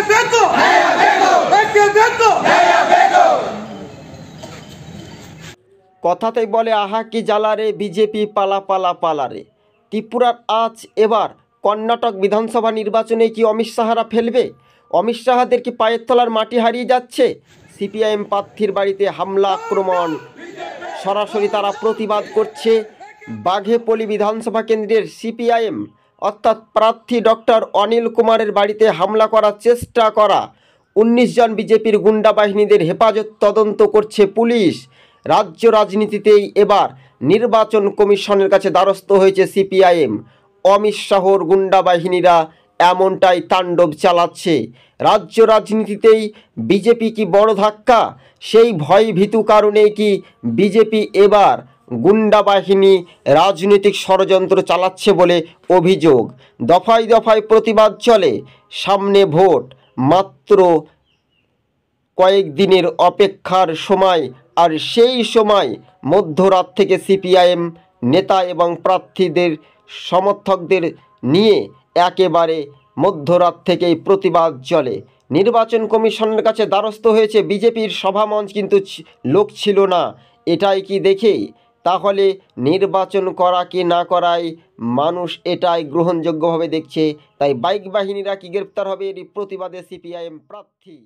কথাতে কথাতেই বলে আহা কি জ্বালারে বিজেপি পালা পালা পালারে ত্রিপুরার আজ এবার কর্ণাটক বিধানসভা নির্বাচনে কি অমিত শাহারা ফেলবে অমিত শাহাদের কি পায়ের তলার মাটি হারিয়ে যাচ্ছে সিপিআইএম প্রার্থীর বাড়িতে হামলা আক্রমণ সরাসরি তারা প্রতিবাদ করছে বাঘেপলি বিধানসভা কেন্দ্রের সিপিআইএম অর্থাৎ প্রার্থী ডক্টর অনিল কুমারের বাড়িতে হামলা করার চেষ্টা করা উনিশ জন বিজেপির গুন্ডা বাহিনীদের হেফাজত তদন্ত করছে পুলিশ রাজ্য রাজনীতিতেই এবার নির্বাচন কমিশনের কাছে দ্বারস্থ হয়েছে সিপিআইএম অমিত শাহর গুন্ডা বাহিনীরা এমনটাই তাণ্ডব চালাচ্ছে রাজ্য রাজনীতিতেই বিজেপি কি বড় ধাক্কা সেই ভয় ভীতু কারণেই কি বিজেপি এবার গুন্ডা বাহিনী রাজনৈতিক ষড়যন্ত্র চালাচ্ছে বলে অভিযোগ দফায় দফায় প্রতিবাদ চলে সামনে ভোট মাত্র কয়েকদিনের অপেক্ষার সময় আর সেই সময় মধ্যরাত থেকে সিপিআইএম নেতা এবং প্রার্থীদের সমর্থকদের নিয়ে একেবারে মধ্যরাত থেকেই প্রতিবাদ চলে নির্বাচন কমিশনের কাছে দ্বারস্থ হয়েছে বিজেপির সভামঞ্চ কিন্তু লোক ছিল না এটাই কি দেখেই তাহলে নির্বাচন করা কি না করায় মানুষ এটাই গ্রহণযোগ্যভাবে দেখছে তাই বাইক বাহিনীরা কি গ্রেপ্তার হবে এরই প্রতিবাদে সিপিআইএম প্রার্থী